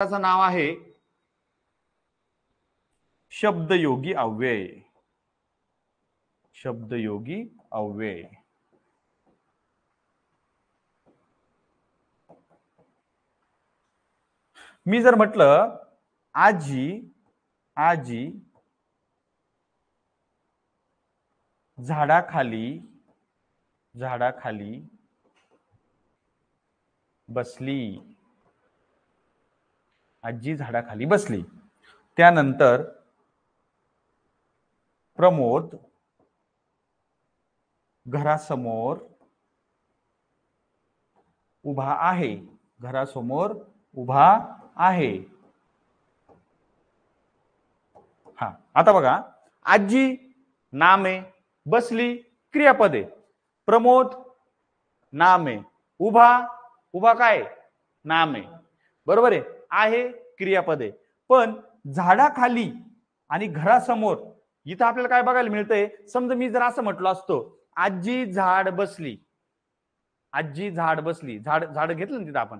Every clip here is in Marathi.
त्याचं नाव आहे शब्दयोगी अव्यय शब्दयोगी अव्यय मी जर म्हटलं आजी आजी झाडाखाली झाडाखाली बसली आजी झाडाखाली बसली त्यानंतर प्रमोद घरासमोर उभा आहे घरासमोर उभा आहे हा आता बघा आजी नामे बसली क्रियापदे प्रमोद नामे उभा उभा काय नामे बरोबर आहे आहे क्रियापदे पण झाडाखाली आणि घरासमोर इथं आपल्याला काय बघायला मिळतंय समजा मी जर असं म्हटलो असतो आजी झाड बसली आजी झाड बसली झाड झाड घेतलं ना तिथं आपण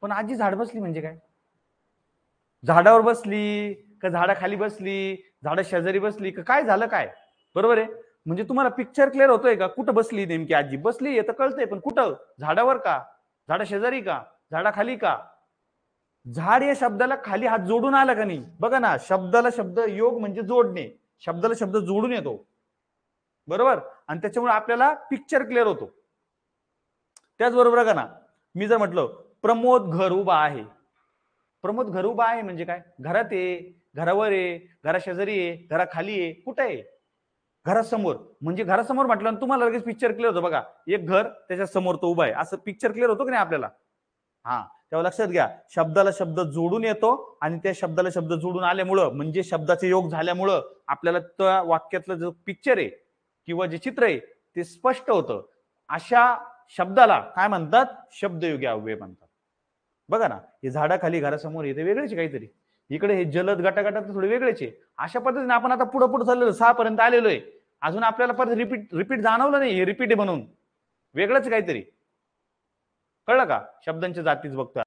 पण आजी झाड बसली म्हणजे काय झाडावर बसली का झाडाखाली बसली झाडा शेजारी बसली का काय झालं काय बरोबर आहे म्हणजे तुम्हाला पिक्चर क्लिअर होतोय का कुठं बसली नेमकी आजी बसली हे तर कळतंय पण कुठं झाडावर का झाडा शेजारी का झाडाखाली का झाड या शब्दाला खाली हात जोडून आला का नाही बघा ना शब्दाला शब्द योग म्हणजे जोडणे शब्दाला शब्द जोडून येतो बरोबर आणि त्याच्यामुळे आपल्याला पिक्चर क्लिअर होतो त्याचबरोबर का ना मी जर म्हटलं प्रमोद घर उभा आहे प्रमोद घर उभा आहे म्हणजे काय घरात ये घरावर ये घराशेजारी ये घराखाली ये कुठं आहे घरासमोर म्हणजे घरासमोर म्हटलं तुम्हाला लगेच पिक्चर क्लिअर होतो बघा एक घर त्याच्या समोर तो उभा आहे असं पिक्चर क्लिअर होतो की नाही आपल्याला हा तेव्हा लक्षात घ्या शब्दाला शब्द जोडून येतो आणि त्या शब्दाला शब्द जोडून आल्यामुळं म्हणजे शब्दाचे योग झाल्यामुळं आपल्याला त्या वाक्यातलं जो पिक्चर आहे किंवा जे चित्र आहे ते स्पष्ट होतं अशा शब्दाला काय म्हणतात शब्दयोगी अव्यय म्हणतात बघा ना हे झाडाखाली घरासमोर येते वेगळेच काहीतरी इकडे हे जलद गटागटात थोडे वेगळेचे आहे अशा पद्धतीने आपण आता पुढं पुढे चाललेलो सहा पर्यंत आलेलो आहे अजून आपल्याला परत रिपीट रिपीट जाणवलं नाही हे रिपीट आहे म्हणून वेगळंच काहीतरी कळलं का शब्दांच्या जातीच बघतोय